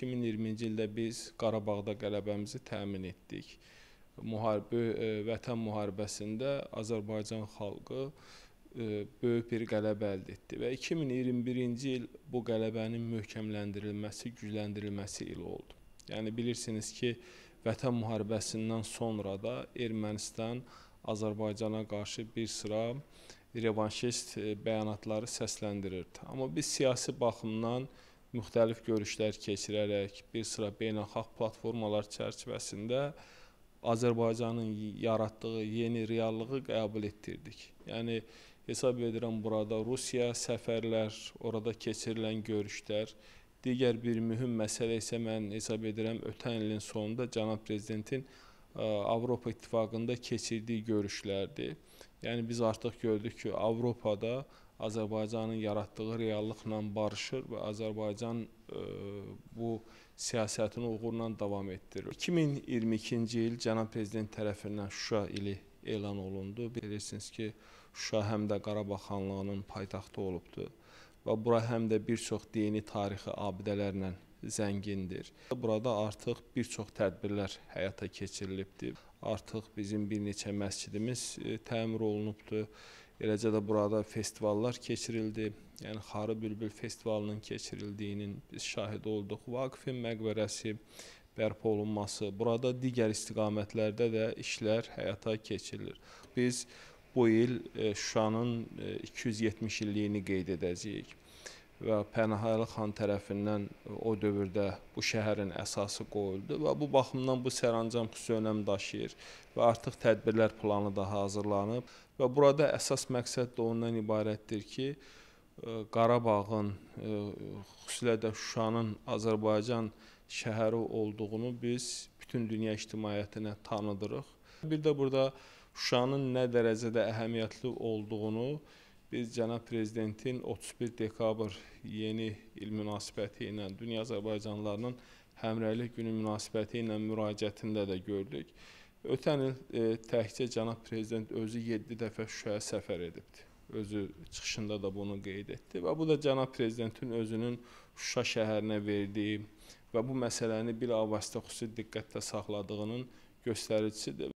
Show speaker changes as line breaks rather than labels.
2020-ci ildə biz Qarabağda qələbəmizi təmin etdik. Müharibə e, Vətən müharibəsində Azərbaycan xalqı e, böyük bir qələbə əldə etdi və 2021-ci il bu qələbənin möhkəmləndirilməsi, gücləndirilməsi ili oldu. Yəni bilirsiniz ki, Vətən müharibəsindən sonra da Ermənistan Azərbaycana qarşı bir sıra revanşist e, bəyanatları səsləndirirdi. Amma biz siyasi baxımdan müxtəlif görüşlər keçirərək, bir sıra beynəlxalq platformalar çərçivəsində Azərbaycanın yaratdığı yeni reallığı qəbul etdirdik. Yəni hesab edirəm burada Rusiya səfərlər, orada keçirilən görüşlər, digər bir mühüm məsələ isə mən hesab edirəm ötən ilin sonunda cənab prezidentin Avropa İttifaqında keçirdiyi görüşlərdir. Yəni biz artıq gördük ki, Avropada Azərbaycanın yaratdığı reallıqla barışır və Azərbaycan e, bu siyasətini uğurla davam etdirir. 2022-ci il cənab prezident tərəfindən Şuşa ili elan olundu. Bilirsiniz ki, Şuşa həm də Qarabağ xanlığının paytaxtı olubdu və bura həm də bir çox dini tarixi abidələrlə zəngindir. Burada artıq bir çox tədbirlər həyata keçirilibdir. Artıq bizim bir neçə məscidimiz e, təmir olunubdur. Eləcə də burada festivallar keçirildi. Yəni Xarı Bülbül festivalının keçirildiyinin biz şahid olduq. Vaqifin məqbərəsi bərpa olunması, burada digər istiqamətlərdə də işlər həyata keçirilir. Biz bu il e, Şuşanın e, 270 illiyini qeyd edəcəyik və Pənahaylı xan tərəfindən o dövrdə bu şəhərin əsası qoyuldu və bu baxımdan bu sərəncam xüsusi önəm daşıyır və artıq tədbirlər planı da hazırlanıb və burada əsas məqsəd də ondan ibarətdir ki, e, Qarabağın, e, xüsusilə də Şuşanın Azərbaycan şəhəri olduğunu biz bütün dünya ictimaiyyətinə tanıdırıq. Bir də burada Şuşanın nə dərəcədə əhəmiyyətli olduğunu Biz cənab prezidentin 31 dekabr yeni il münasibəti ilə dünya azərbaycanlılarının həmrəylik günü münasibəti ilə müraciətində də gördük. Ötən il e, təkcə cənab prezident özü 7 dəfə Şuşaya səfər edibdi. Özü çıxışında da bunu qeyd etdi və bu da cənab prezidentin özünün Şuşa şəhərinə verdiyi və bu məsələni bilavasitə xüsusi diqqətdə saxladığının göstəricisidir.